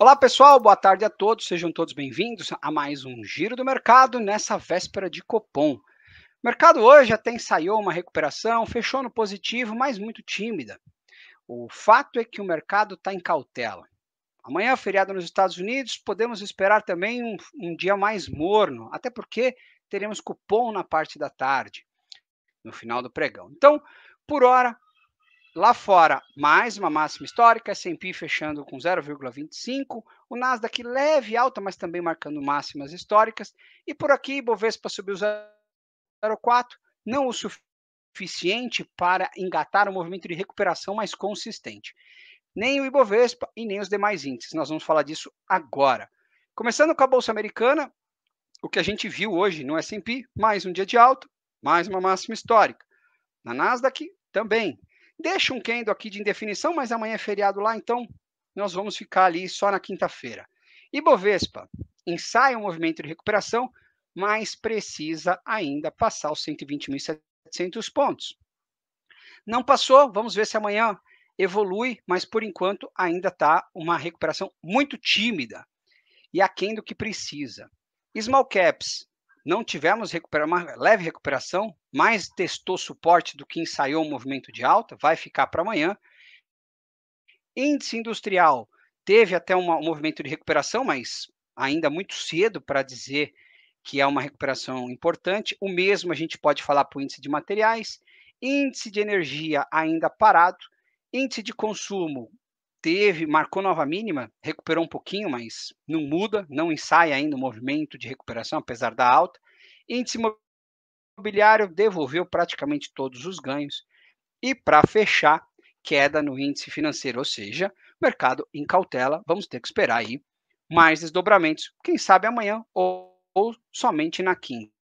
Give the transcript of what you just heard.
Olá, pessoal, boa tarde a todos, sejam todos bem-vindos a mais um Giro do Mercado nessa véspera de Copom. O mercado hoje até ensaiou uma recuperação, fechou no positivo, mas muito tímida. O fato é que o mercado está em cautela. Amanhã, feriado nos Estados Unidos, podemos esperar também um, um dia mais morno, até porque teremos cupom na parte da tarde, no final do pregão. Então, por hora, Lá fora, mais uma máxima histórica, S&P fechando com 0,25, o Nasdaq leve alta, mas também marcando máximas históricas, e por aqui Bovespa subiu 0,04, não o suficiente para engatar um movimento de recuperação mais consistente. Nem o Ibovespa e nem os demais índices, nós vamos falar disso agora. Começando com a Bolsa Americana, o que a gente viu hoje no S&P, mais um dia de alta, mais uma máxima histórica. Na Nasdaq, também, Deixa um Kendo aqui de indefinição, mas amanhã é feriado lá, então nós vamos ficar ali só na quinta-feira. Ibovespa ensaia um movimento de recuperação, mas precisa ainda passar os 120.700 pontos. Não passou, vamos ver se amanhã evolui, mas por enquanto ainda está uma recuperação muito tímida e aquém do que precisa. Small caps não tivemos uma leve recuperação, mais testou suporte do que ensaiou o movimento de alta, vai ficar para amanhã. Índice industrial teve até uma, um movimento de recuperação, mas ainda muito cedo para dizer que é uma recuperação importante. O mesmo a gente pode falar para o índice de materiais, índice de energia ainda parado, índice de consumo teve, marcou nova mínima, recuperou um pouquinho, mas não muda, não ensaia ainda o movimento de recuperação, apesar da alta. Índice imobiliário devolveu praticamente todos os ganhos. E para fechar, queda no índice financeiro, ou seja, mercado em cautela. Vamos ter que esperar aí mais desdobramentos, quem sabe amanhã ou, ou somente na quinta.